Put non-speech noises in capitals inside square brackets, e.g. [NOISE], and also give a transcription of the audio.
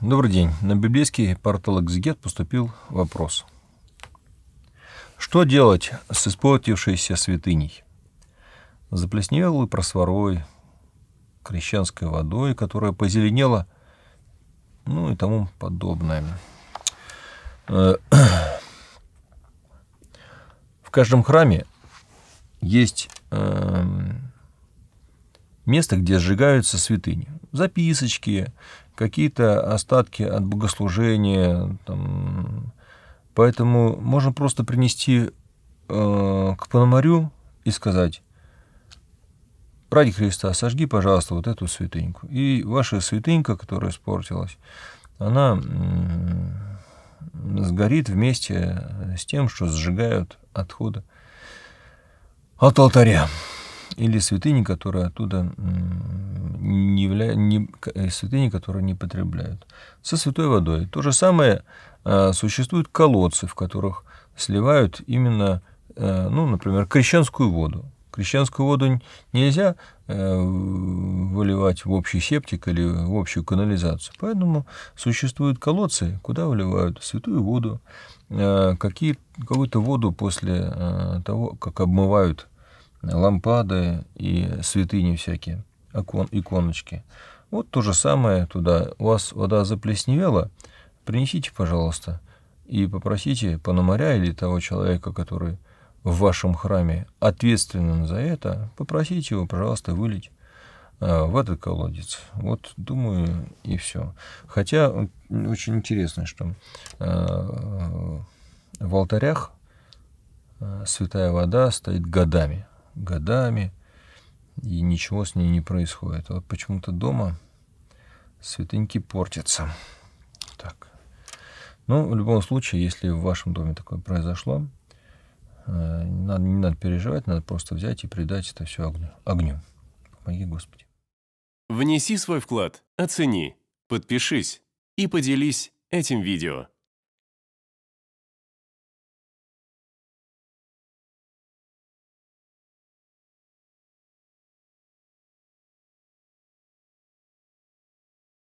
Добрый день. На библейский портал «Экзегет» поступил вопрос. Что делать с испортившейся святыней? Заплесневелой просворой, крещенской водой, которая позеленела, ну и тому подобное. Э, [CLEARS THROAT] В каждом храме есть эм, место, где сжигаются святыни. Записочки, какие-то остатки от богослужения. Там. Поэтому можно просто принести э, к Пономарю и сказать, ради Христа, сожги, пожалуйста, вот эту святыньку. И ваша святынька, которая испортилась, она сгорит вместе с тем, что сжигают отходы от алтаря или святыни, которые оттуда не явля... не... Э, святыни, которые не потребляют. Со святой водой. То же самое а, существуют колодцы, в которых сливают именно, э, ну, например, крещенскую воду. Крещенскую воду нельзя э, выливать в общий септик или в общую канализацию. Поэтому существуют колодцы, куда выливают святую воду, какие, какую-то воду после того, как обмывают лампады и святыни всякие, окон, иконочки. Вот то же самое туда. У вас вода заплесневела, принесите, пожалуйста, и попросите пономаря или того человека, который в вашем храме ответственен за это, попросите его, пожалуйста, вылить а, в этот колодец. Вот, думаю, и все. Хотя очень интересно, что а, в алтарях а, святая вода стоит годами годами, и ничего с ней не происходит. А вот почему-то дома светыньки портятся. Так. Ну, в любом случае, если в вашем доме такое произошло, не э, надо, не надо переживать, надо просто взять и придать это все огню. огню. Помоги, Господи. Внеси свой вклад, оцени, подпишись и поделись этим видео.